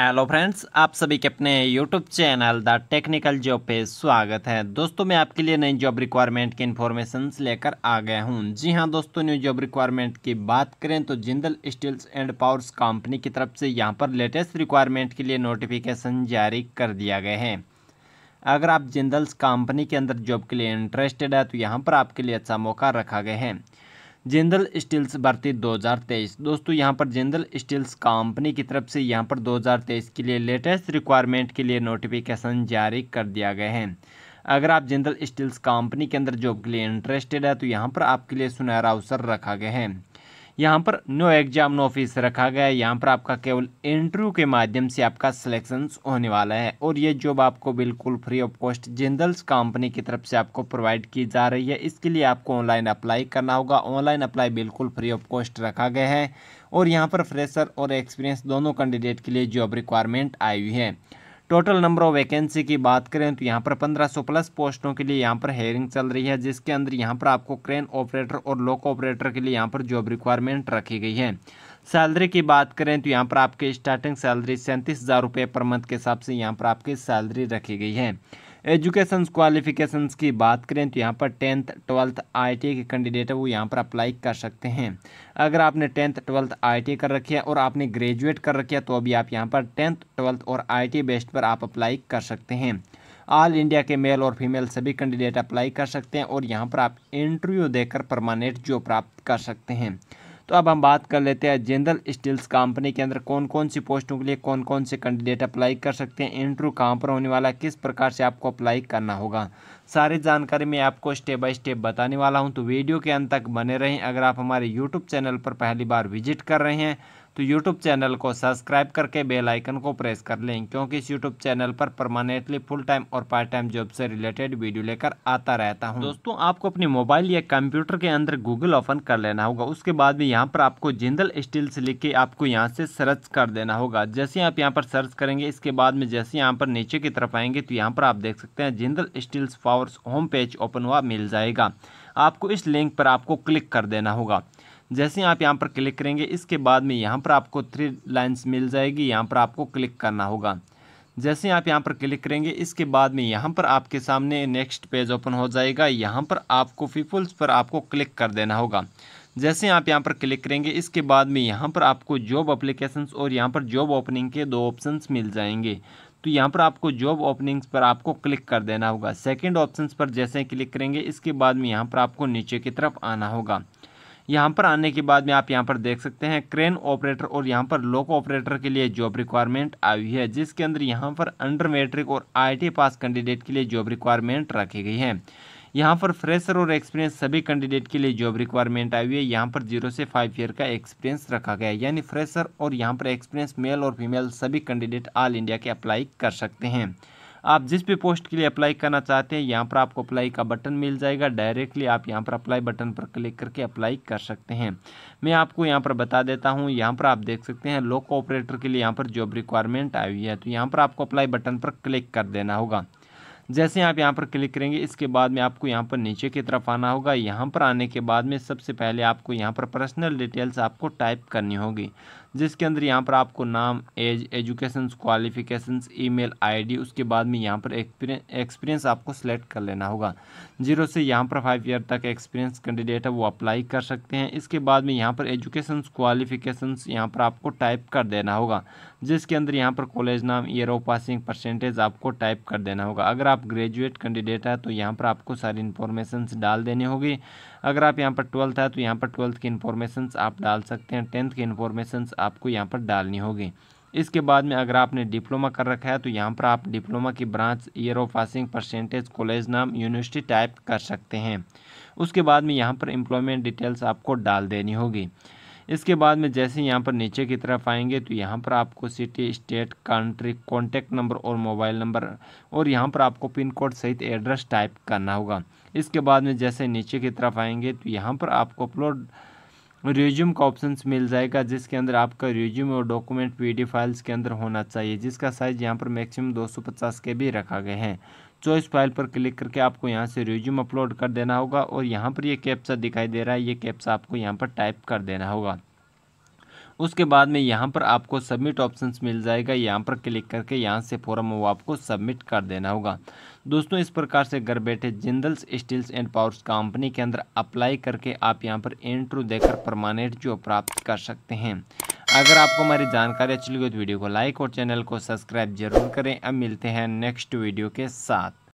hello friends आप सभी के अपने YouTube channel the technical job पे स्वागत है दोस्तों मैं आपके लिए नई जॉब रिक्वायरमेंट की इन्फॉर्मेशन लेकर आ गया हूँ जी हाँ दोस्तों न्यू जॉब रिक्वायरमेंट की बात करें तो Jindal steels and powers company की तरफ से यहाँ पर लेटेस्ट रिक्वायरमेंट के लिए नोटिफिकेशन जारी कर दिया गया है अगर आप जिंदल्स कंपनी के अंदर जॉब के लिए इंटरेस्टेड है तो यहाँ पर आपके लिए अच्छा मौका रखा गया है जनरल स्टील्स भर्ती 2023 दोस्तों यहाँ पर जनरल स्टील्स कंपनी की तरफ से यहाँ पर 2023 के लिए लेटेस्ट रिक्वायरमेंट के लिए नोटिफिकेशन जारी कर दिया गया है अगर आप जनरल स्टील्स कंपनी के अंदर जॉब के लिए इंटरेस्टेड है तो यहाँ पर आपके लिए सुनहरा अवसर रखा गया है यहाँ पर नो एग्जाम नो फीस रखा गया है यहाँ पर आपका केवल इंटरव्यू के माध्यम से आपका सिलेक्शन होने वाला है और ये जॉब आपको बिल्कुल free of cost Jindals company की तरफ से आपको प्रोवाइड की जा रही है इसके लिए आपको ऑनलाइन अप्लाई करना होगा ऑनलाइन अप्लाई बिल्कुल फ्री ऑफ कॉस्ट रखा गया है और यहाँ पर फ्रेशर और एक्सपीरियंस दोनों कैंडिडेट के लिए जॉब रिक्वायरमेंट आई हुई है टोटल नंबर ऑफ वैकेंसी की बात करें तो यहाँ पर 1500 प्लस पोस्टों के लिए यहाँ पर हेयरिंग चल रही है जिसके अंदर यहाँ पर आपको क्रेन ऑपरेटर और लोक ऑपरेटर के लिए यहाँ पर जॉब रिक्वायरमेंट रखी गई है सैलरी की बात करें तो यहाँ पर आपकी स्टार्टिंग सैलरी सैंतीस हज़ार रुपये पर मंथ के हिसाब से यहाँ पर आपकी सैलरी रखी गई है एजुकेशन क्वालिफिकेशन की बात करें तो यहाँ पर टेंथ ट्वेल्थ आई e के कैंडिडेट है वो यहाँ पर अप्लाई कर सकते हैं अगर आपने टेंथ ट्वेल्थ आई e कर रखी है और आपने ग्रेजुएट कर रखी है तो अभी आप यहाँ पर टेंथ ट्वेल्थ और आई e बेस्ड पर आप अप्लाई कर सकते हैं ऑल इंडिया के मेल और फीमेल सभी कैंडिडेट अप्लाई कर सकते हैं और यहाँ पर आप इंटरव्यू देकर परमानेंट जॉब प्राप्त कर सकते हैं तो अब हम बात कर लेते हैं जनरल स्टील्स कंपनी के अंदर कौन कौन सी पोस्टों के लिए कौन कौन से कैंडिडेट अप्लाई कर सकते हैं इंटरव्यू कहाँ पर होने वाला है किस प्रकार से आपको अप्लाई करना होगा सारी जानकारी मैं आपको स्टेप बाय स्टेप बताने वाला हूँ तो वीडियो के अंत तक बने रहें अगर आप हमारे यूट्यूब चैनल पर पहली बार विजिट कर रहे हैं तो यूट्यूब चैनल को सब्सक्राइब करके बेल आइकन को प्रेस कर लें क्योंकि इस यूट्यूब चैनल पर परमानेंटली फुल टाइम और पार्ट टाइम जॉब से रिलेटेड वीडियो लेकर आता रहता हूं दोस्तों आपको अपने मोबाइल या कंप्यूटर के अंदर गूगल ओपन कर लेना होगा उसके बाद में यहाँ पर आपको जिंदल स्टील से लिख के आपको यहाँ से सर्च कर देना होगा जैसे आप यहाँ पर सर्च करेंगे इसके बाद में जैसे यहाँ पर नीचे की तरफ आएंगे तो यहाँ पर आप देख सकते हैं Jindal steels powers home page open हुआ मिल जाएगा आपको इस लिंक पर आपको क्लिक कर देना होगा जैसे आप यहाँ पर क्लिक करेंगे इसके बाद में यहाँ पर आपको थ्री लाइन्स मिल जाएगी यहाँ पर आपको क्लिक करना होगा जैसे आप यहाँ पर क्लिक करेंगे इसके बाद में यहाँ पर आपके सामने नेक्स्ट पेज ओपन हो जाएगा यहाँ पर आपको पीपल्स पर आपको क्लिक कर देना होगा जैसे आप यहाँ पर क्लिक करेंगे इसके बाद में यहाँ पर आपको जॉब अप्लीकेशंस और यहाँ पर जॉब ओपनिंग के दो ऑप्शंस मिल जाएंगे तो यहाँ पर आपको जॉब ओपनिंग्स पर आपको क्लिक कर देना होगा सेकेंड ऑप्शन पर जैसे क्लिक करेंगे इसके बाद में यहाँ पर आपको नीचे की तरफ आना होगा यहाँ पर आने के बाद में आप यहाँ पर देख सकते हैं क्रेन ऑपरेटर और यहाँ पर लोको ऑपरेटर के लिए जॉब रिक्वायरमेंट आई है जिसके अंदर यहाँ पर अंडर मेट्रिक और आई पास कैंडिडेट के लिए जॉब रिक्वायरमेंट रखी गई है यहाँ पर फ्रेशर और एक्सपीरियंस सभी कैंडिडेट के लिए जॉब रिक्वायरमेंट आई हुई है यहाँ पर जीरो से फाइव ईयर का एक्सपीरियंस रखा गया है यानी फ्रेशर और यहाँ पर एक्सपीरियंस मेल और फीमेल सभी कैंडिडेट ऑल इंडिया के अप्लाई कर सकते हैं आप जिस भी पोस्ट के लिए अप्लाई करना चाहते हैं यहाँ पर आपको अप्लाई का बटन मिल जाएगा डायरेक्टली आप यहाँ पर अप्लाई बटन पर क्लिक करके अप्लाई कर सकते हैं मैं आपको यहाँ पर बता देता हूँ यहाँ पर आप देख सकते हैं लोक ऑपरेटर के लिए यहाँ पर जॉब रिक्वायरमेंट आई हुई है तो यहाँ पर आपको अप्लाई बटन पर क्लिक कर देना होगा जैसे आप यहाँ पर क्लिक करेंगे इसके बाद में आपको यहाँ पर नीचे की तरफ आना होगा यहाँ पर आने के बाद में सबसे पहले आपको यहाँ पर पर्सनल डिटेल्स आपको टाइप करनी होगी जिसके अंदर यहाँ पर आपको नाम age education qualifications email ID उसके बाद में यहाँ पर एक्सपीरियंस आपको सेलेक्ट कर लेना होगा जीरो से यहाँ पर फाइव ईयर तक एक्सपीरियंस कैंडिडेट है वो अप्लाई कर सकते हैं इसके बाद में यहाँ पर एजुकेशन क्वालिफिकेशंस यहाँ पर आपको टाइप कर देना होगा जिसके अंदर यहाँ पर कॉलेज नाम ईयर ऑफ पासिंग परसेंटेज आपको टाइप कर देना होगा अगर आप आप ग्रेजुएट कैंडिडेट है तो यहाँ पर आपको सारी इन्फॉर्मेशन डाल देनी होगी अगर आप यहाँ पर ट्वेल्थ है तो यहाँ पर ट्वेल्थ की इन्फॉर्मेशन आप डाल सकते हैं टेंथ की इन्फॉर्मेशन आपको यहाँ पर डालनी होगी इसके बाद में अगर आपने डिप्लोमा कर रखा है तो यहाँ पर आप डिप्लोमा की branch year of passing percentage college नाम यूनिवर्सिटी टाइप कर सकते हैं उसके बाद में यहाँ पर एम्प्लॉयमेंट डिटेल्स आपको डाल देनी होगी इसके बाद में जैसे यहाँ पर नीचे की तरफ आएंगे तो यहाँ पर आपको city state country contact number और मोबाइल नंबर और यहाँ पर आपको पिन कोड सहित एड्रेस टाइप करना होगा इसके बाद में जैसे नीचे की तरफ आएंगे तो यहाँ पर आपको अपलोड रिज्यूम का ऑप्शन मिल जाएगा जिसके अंदर आपका रिज्यूम और डॉक्यूमेंट पी फाइल्स के अंदर होना चाहिए जिसका साइज़ यहाँ पर मैक्सिमम दो के भी रखा गया है चॉइस फाइल पर क्लिक करके आपको यहाँ से रिज्यूम अपलोड कर देना होगा और यहाँ पर ये कैप्सा दिखाई दे रहा है ये कैप्सा आपको यहाँ पर टाइप कर देना होगा उसके बाद में यहाँ पर आपको सबमिट ऑप्शंस मिल जाएगा यहाँ पर क्लिक करके यहाँ से फॉर्म वो आपको सबमिट कर देना होगा दोस्तों इस प्रकार से घर बैठे Jindals steels and powers company के अंदर अप्लाई करके आप यहाँ पर इंट्रो देकर परमानेंट जो प्राप्त कर सकते हैं अगर आपको हमारी जानकारी अच्छी लगी तो वीडियो को लाइक और चैनल को सब्सक्राइब जरूर करें अब मिलते हैं नेक्स्ट वीडियो के साथ